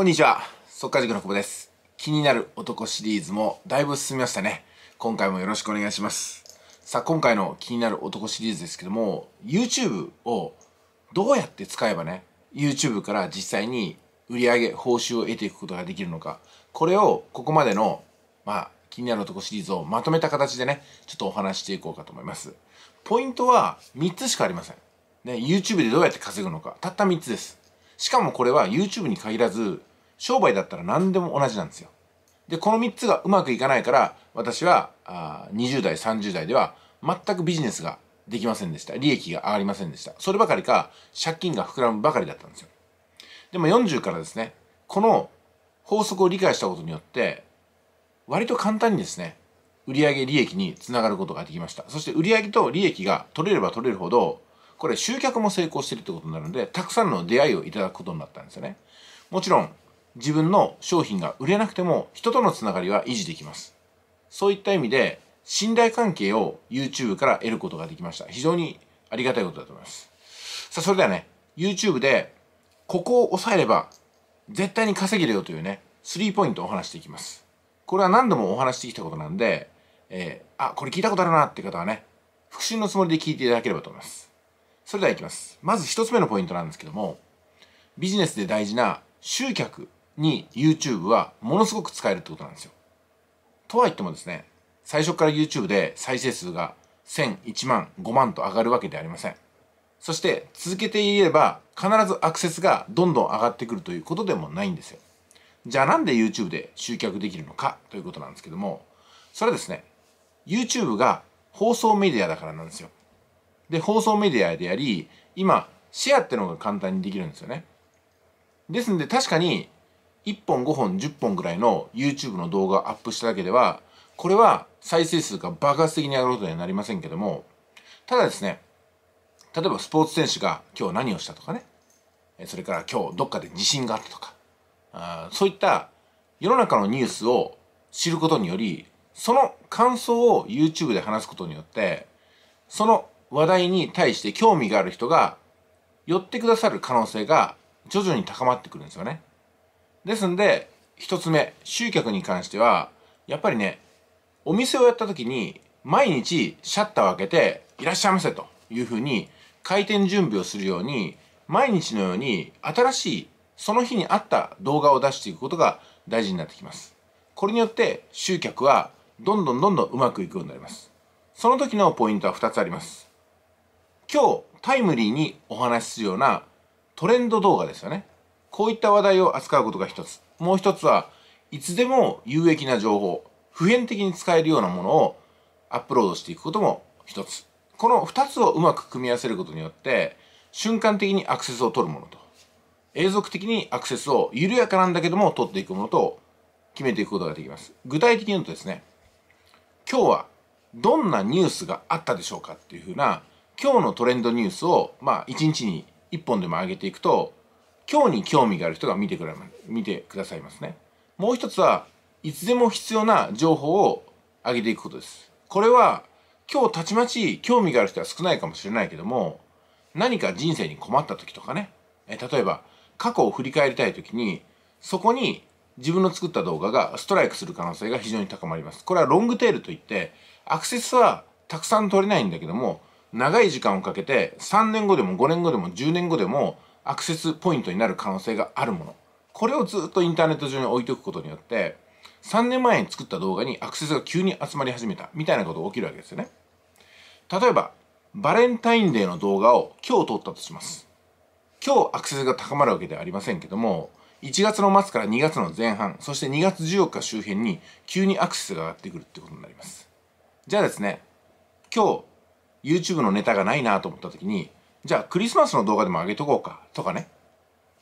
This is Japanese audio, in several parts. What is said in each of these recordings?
こんにちは。速稼塾の久保です。気になる男シリーズもだいぶ進みましたね。今回もよろしくお願いします。さあ、今回の気になる男シリーズですけども、YouTube をどうやって使えばね、YouTube から実際に売り上げ、報酬を得ていくことができるのか、これをここまでの、まあ、気になる男シリーズをまとめた形でね、ちょっとお話していこうかと思います。ポイントは3つしかありません。ね、YouTube でどうやって稼ぐのか、たった3つです。しかもこれは YouTube に限らず商売だったら何でも同じなんですよ。で、この3つがうまくいかないから、私は、あ20代、30代では全くビジネスができませんでした。利益が上がりませんでした。そればかりか、借金が膨らむばかりだったんですよ。でも40からですね、この法則を理解したことによって、割と簡単にですね、売上利益につながることができました。そして売上と利益が取れれば取れるほど、これ集客も成功してるってことになるので、たくさんの出会いをいただくことになったんですよね。もちろん、自分の商品が売れなくても人とのつながりは維持できます。そういった意味で信頼関係を YouTube から得ることができました。非常にありがたいことだと思います。さあ、それではね、YouTube でここを抑えれば絶対に稼げるよというね、3ポイントをお話していきます。これは何度もお話してきたことなんで、えー、あ、これ聞いたことあるなって方はね、復習のつもりで聞いていただければと思います。それではいきます。まず1つ目のポイントなんですけども、ビジネスで大事な集客に YouTube はものすごく使えるってことなんですよ。とは言ってもですね、最初から YouTube で再生数が1000、1万、5万と上がるわけではありません。そして続けていれば必ずアクセスがどんどん上がってくるということでもないんですよ。じゃあなんで YouTube で集客できるのかということなんですけども、それはですね、YouTube が放送メディアだからなんですよ。で、放送メディアであり、今、シェアってのが簡単にできるんですよね。ですんで確かに1本5本10本ぐらいの YouTube の動画をアップしただけでは、これは再生数が爆発的に上がることにはなりませんけども、ただですね、例えばスポーツ選手が今日何をしたとかね、それから今日どっかで地震があったとか、あそういった世の中のニュースを知ることにより、その感想を YouTube で話すことによって、その話題に対して興味がある人が寄ってくださる可能性が徐々に高まってくるんですよね。ですんで1つ目集客に関してはやっぱりねお店をやった時に毎日シャッターを開けていらっしゃいませというふうに開店準備をするように毎日のように新しいその日に合った動画を出していくことが大事になってきますこれによって集客はどんどんどんどんうまくいくようになりますその時のポイントは2つあります今日タイムリーにお話しするようなトレンド動画ですよねこういった話題を扱うことが一つ。もう一つは、いつでも有益な情報、普遍的に使えるようなものをアップロードしていくことも一つ。この二つをうまく組み合わせることによって、瞬間的にアクセスを取るものと、永続的にアクセスを緩やかなんだけども取っていくものと決めていくことができます。具体的に言うとですね、今日はどんなニュースがあったでしょうかっていうふうな、今日のトレンドニュースを、まあ、一日に一本でも上げていくと、今日に興味がある人が見てくれ見てくださいますね。もう一つはいつでも必要な情報を上げていくことです。これは今日たちまち興味がある人は少ないかもしれないけども何か人生に困った時とかねえ例えば過去を振り返りたい時にそこに自分の作った動画がストライクする可能性が非常に高まります。これはロングテールといってアクセスはたくさん取れないんだけども長い時間をかけて3年後でも5年後でも10年後でもアクセスポイントになる可能性があるものこれをずっとインターネット上に置いておくことによって3年前に作った動画にアクセスが急に集まり始めたみたいなことが起きるわけですよね例えばバレンタインデーの動画を今日撮ったとします今日アクセスが高まるわけではありませんけども1月の末から2月の前半そして2月14日周辺に急にアクセスが上がってくるってことになりますじゃあですね今日 YouTube のネタがないなと思った時にじゃあクリスマスの動画でも上げとこうかとかね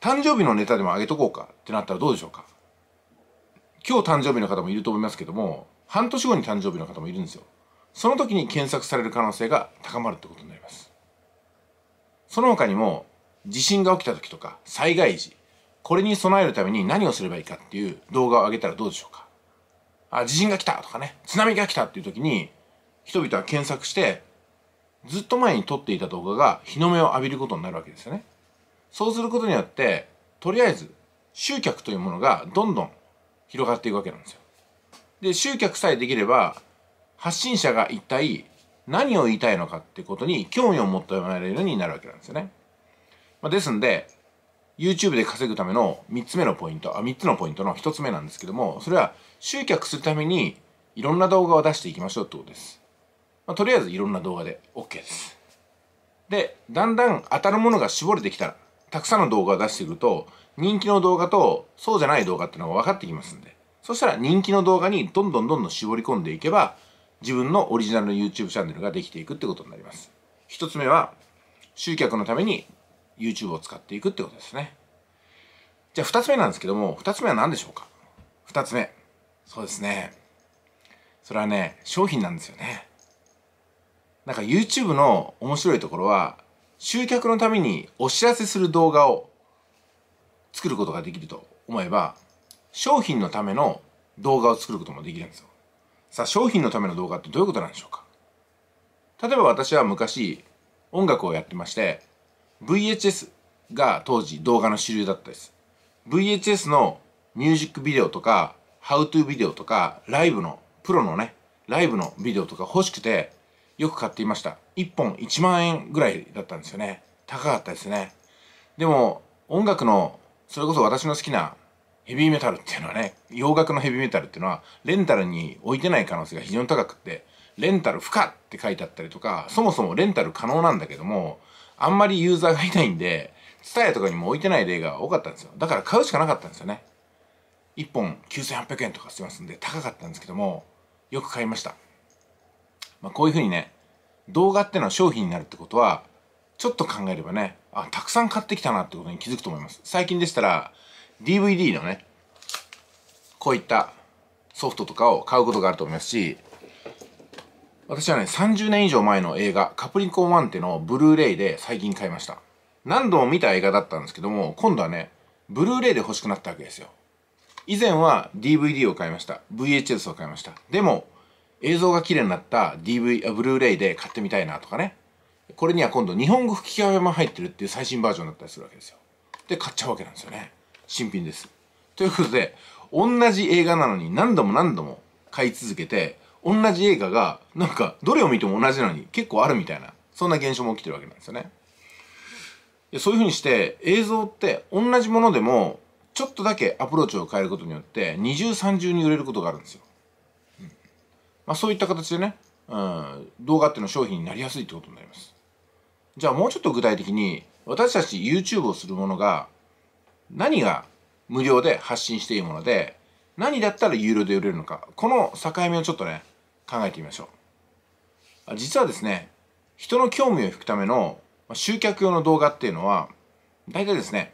誕生日のネタでも上げとこうかってなったらどうでしょうか今日誕生日の方もいると思いますけども半年後に誕生日の方もいるんですよその時に検索される可能性が高まるってことになりますその他にも地震が起きた時とか災害時これに備えるために何をすればいいかっていう動画を上げたらどうでしょうかあ地震が来たとかね津波が来たっていう時に人々は検索してずっと前に撮っていた動画が日の目を浴びることになるわけですよね。そうすることによって、とりあえず集客というものがどんどん広がっていくわけなんですよ。で、集客さえできれば、発信者が一体何を言いたいのかってことに興味を持ってもらえるようになるわけなんですよね。まあ、ですんで、YouTube で稼ぐための3つ目のポイント、あ、3つのポイントの1つ目なんですけども、それは集客するためにいろんな動画を出していきましょうってことです。まあ、とりあえずいろんな動画で OK です。で、だんだん当たるものが絞れてきたら、たくさんの動画を出していくと、人気の動画とそうじゃない動画っていうのが分かってきますんで、そしたら人気の動画にどんどんどんどん絞り込んでいけば、自分のオリジナルの YouTube チャンネルができていくってことになります。一つ目は、集客のために YouTube を使っていくってことですね。じゃあ二つ目なんですけども、二つ目は何でしょうか二つ目。そうですね。それはね、商品なんですよね。なんか YouTube の面白いところは、集客のためにお知らせする動画を作ることができると思えば、商品のための動画を作ることもできるんですよ。さあ、商品のための動画ってどういうことなんでしょうか例えば私は昔、音楽をやってまして、VHS が当時動画の主流だったです。VHS のミュージックビデオとか、ハウトゥービデオとか、ライブの、プロのね、ライブのビデオとか欲しくて、よく買っていました。1本1万円ぐらいだったんですよね。高かったですね。でも、音楽の、それこそ私の好きなヘビーメタルっていうのはね、洋楽のヘビーメタルっていうのは、レンタルに置いてない可能性が非常に高くって、レンタル不可って書いてあったりとか、そもそもレンタル可能なんだけども、あんまりユーザーがいないんで、TSUTAYA とかにも置いてない例が多かったんですよ。だから買うしかなかったんですよね。1本9800円とかしてますんで、高かったんですけども、よく買いました。まあ、こういうふうにね動画っていうのは商品になるってことはちょっと考えればねあたくさん買ってきたなってことに気づくと思います最近でしたら DVD のねこういったソフトとかを買うことがあると思いますし私はね30年以上前の映画「カプリコン1」ってのブルーレイで最近買いました何度も見た映画だったんですけども今度はねブルーレイで欲しくなったわけですよ以前は DVD を買いました VHS を買いましたでも映像が綺麗になった DV、ブルーレイで買ってみたいなとかね。これには今度日本語吹き替えも入ってるっていう最新バージョンだったりするわけですよ。で、買っちゃうわけなんですよね。新品です。ということで、同じ映画なのに何度も何度も買い続けて、同じ映画がなんかどれを見ても同じなのに結構あるみたいな、そんな現象も起きてるわけなんですよね。そういうふうにして映像って同じものでもちょっとだけアプローチを変えることによって二重三重に売れることがあるんですよ。まあ、そういった形でね、うん、動画っていうのは商品になりやすいってことになります。じゃあもうちょっと具体的に私たち YouTube をするものが何が無料で発信していいもので何だったら有料で売れるのかこの境目をちょっとね考えてみましょう実はですね人の興味を引くための集客用の動画っていうのは大体ですね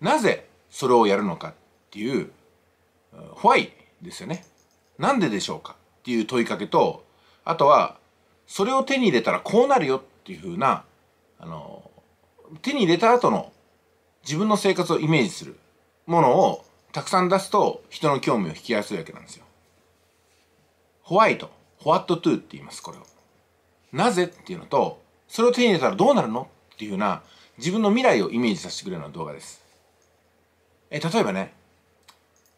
なぜそれをやるのかっていうホワイですよねなんででしょうかっていう問いかけと、あとは、それを手に入れたらこうなるよっていうふうな、あの、手に入れた後の自分の生活をイメージするものをたくさん出すと人の興味を引きやすいわけなんですよ。ホワイト、ホワットトゥーって言います、これを。なぜっていうのと、それを手に入れたらどうなるのっていうふうな自分の未来をイメージさせてくれるような動画です。え、例えばね、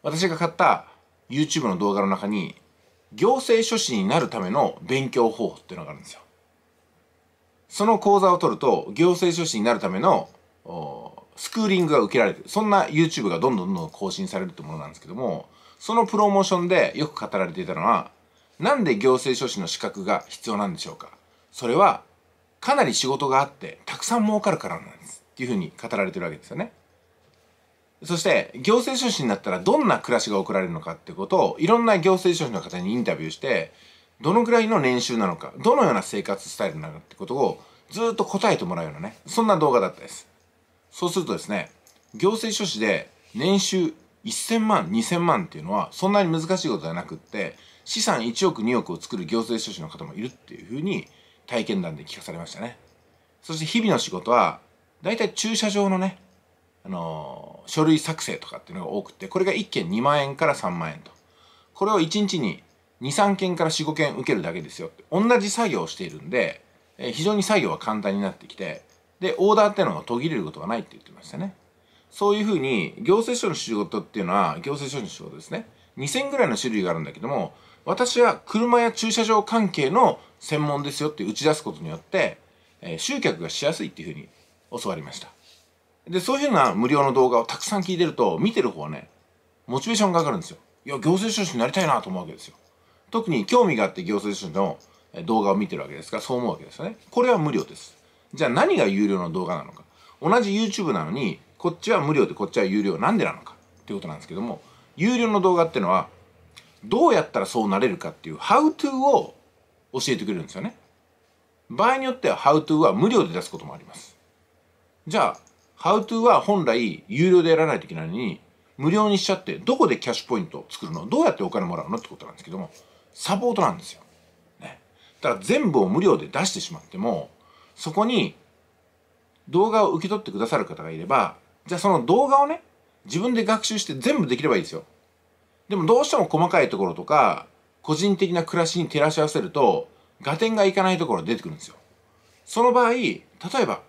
私が買った YouTube の動画の中に行政書士になるための勉強方法っていうのがあるんですよ。その講座を取ると行政書士になるためのスクーリングが受けられてそんな YouTube がどんどんどんどん更新されるってものなんですけどもそのプロモーションでよく語られていたのはなんで行政書士の資格が必要なんでしょうかそれはかなり仕事があってたくさん儲かるからなんですっていうふうに語られてるわけですよね。そして行政書士になったらどんな暮らしが送られるのかってことをいろんな行政書士の方にインタビューしてどのぐらいの年収なのかどのような生活スタイルなのかってことをずっと答えてもらうようなねそんな動画だったですそうするとですね行政書士で年収1000万2000万っていうのはそんなに難しいことじゃなくって資産1億2億を作る行政書士の方もいるっていうふうに体験談で聞かされましたねそして日々の仕事はだいたい駐車場のねあのー書類作成とかっていうのが多くてこれが1件2万円から3万円とこれを1日に23件から45件受けるだけですよって同じ作業をしているんで、えー、非常に作業は簡単になってきてでオーダーっていうのが途切れることがないって言ってましたねそういうふうに行政書の仕事っていうのは行政書の仕事ですね2000ぐらいの種類があるんだけども私は車や駐車場関係の専門ですよって打ち出すことによって、えー、集客がしやすいっていうふうに教わりましたで、そういうような無料の動画をたくさん聞いてると、見てる方はね、モチベーションが上がるんですよ。いや、行政書士になりたいなと思うわけですよ。特に興味があって行政書士の動画を見てるわけですから、そう思うわけですよね。これは無料です。じゃあ何が有料の動画なのか。同じ YouTube なのに、こっちは無料でこっちは有料。なんでなのかっていうことなんですけども、有料の動画っていうのは、どうやったらそうなれるかっていう、How to を教えてくれるんですよね。場合によっては、How to は無料で出すこともあります。じゃあ、ハウトゥーは本来有料でやらないといけないのに、無料にしちゃって、どこでキャッシュポイントを作るのどうやってお金もらうのってことなんですけども、サポートなんですよ。ね。だから全部を無料で出してしまっても、そこに動画を受け取ってくださる方がいれば、じゃあその動画をね、自分で学習して全部できればいいですよ。でもどうしても細かいところとか、個人的な暮らしに照らし合わせると、合点がいかないところが出てくるんですよ。その場合、例えば、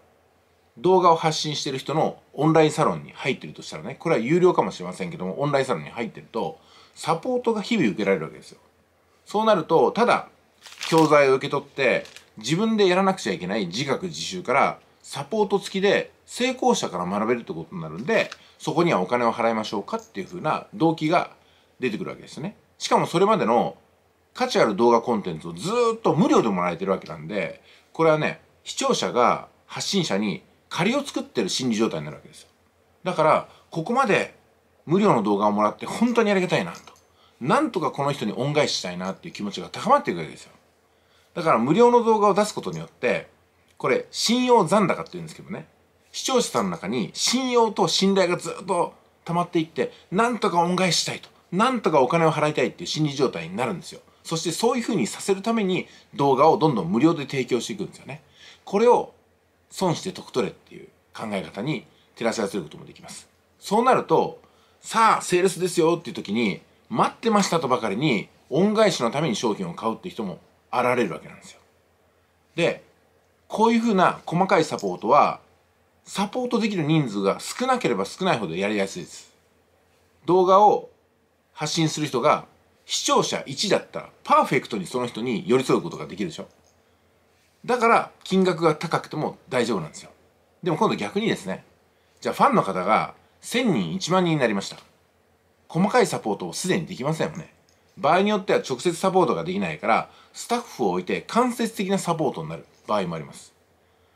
動画を発信してる人のオンラインサロンに入ってるとしたらね、これは有料かもしれませんけども、オンラインサロンに入ってると、サポートが日々受けられるわけですよ。そうなると、ただ、教材を受け取って、自分でやらなくちゃいけない自学自習から、サポート付きで成功者から学べるってことになるんで、そこにはお金を払いましょうかっていうふうな動機が出てくるわけですね。しかもそれまでの価値ある動画コンテンツをずっと無料でもらえてるわけなんで、これはね、視聴者が発信者に借りを作ってる心理状態になるわけですよ。だから、ここまで無料の動画をもらって本当にありがたいなと。なんとかこの人に恩返ししたいなっていう気持ちが高まっていくわけですよ。だから無料の動画を出すことによって、これ信用残高って言うんですけどね、視聴者さんの中に信用と信頼がずっと溜まっていって、なんとか恩返ししたいと。なんとかお金を払いたいっていう心理状態になるんですよ。そしてそういう風にさせるために動画をどんどん無料で提供していくんですよね。これを損して得取れっていう考え方に照らし合わせることもできます。そうなると、さあ、セールスですよっていう時に、待ってましたとばかりに、恩返しのために商品を買うって人も現れるわけなんですよ。で、こういうふうな細かいサポートは、サポートできる人数が少なければ少ないほどやりやすいです。動画を発信する人が視聴者1だったらパーフェクトにその人に寄り添うことができるでしょだから金額が高くても大丈夫なんですよでも今度逆にですねじゃあファンの方が1000人1万人になりました細かいサポートをすでにできませんよね場合によっては直接サポートができないからスタッフを置いて間接的なサポートになる場合もあります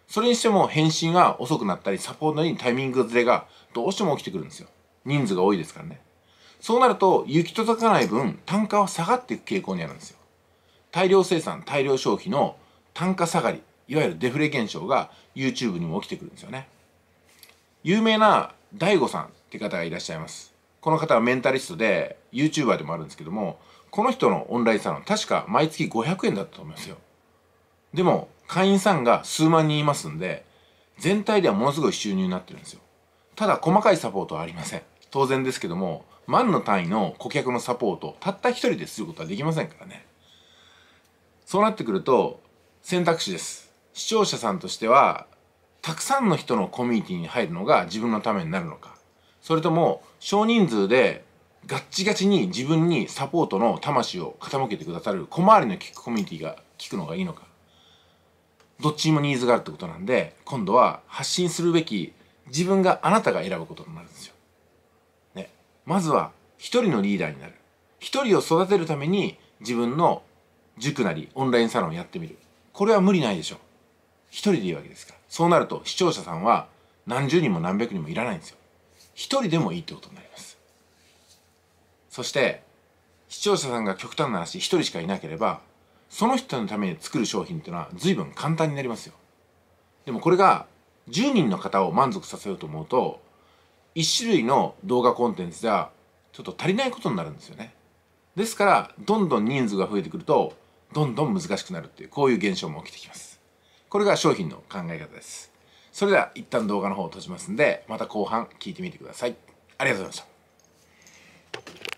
それにしても返信が遅くなったりサポートにタイミングずれがどうしても起きてくるんですよ人数が多いですからねそうなると行き届かない分単価は下がっていく傾向にあるんですよ大量生産大量消費の単価下がりいわゆるデフレ現象が YouTube にも起きてくるんですよね有名な DAIGO さんって方がいらっしゃいますこの方はメンタリストで YouTuber でもあるんですけどもこの人のオンラインサロン確か毎月500円だったと思いますよでも会員さんが数万人いますんで全体ではものすごい収入になってるんですよただ細かいサポートはありません当然ですけども万の単位の顧客のサポートたった一人ですることはできませんからねそうなってくると選択肢です。視聴者さんとしては、たくさんの人のコミュニティに入るのが自分のためになるのか、それとも少人数でガッチガチに自分にサポートの魂を傾けてくださる小回りの利くコミュニティが効くのがいいのか、どっちにもニーズがあるってことなんで、今度は発信するべき自分があなたが選ぶことになるんですよ。ね。まずは一人のリーダーになる。一人を育てるために自分の塾なりオンラインサロンをやってみる。これは無理ないでしょ一人でいいわけですからそうなると視聴者さんは何十人も何百人もいらないんですよ一人でもいいってことになりますそして視聴者さんが極端な話一人しかいなければその人のために作る商品っていうのは随分簡単になりますよでもこれが10人の方を満足させようと思うと一種類の動画コンテンツではちょっと足りないことになるんですよねですからどんどん人数が増えてくるとどんどん難しくなるっていうこういう現象も起きてきますこれが商品の考え方ですそれでは一旦動画の方を閉じますんでまた後半聞いてみてくださいありがとうございました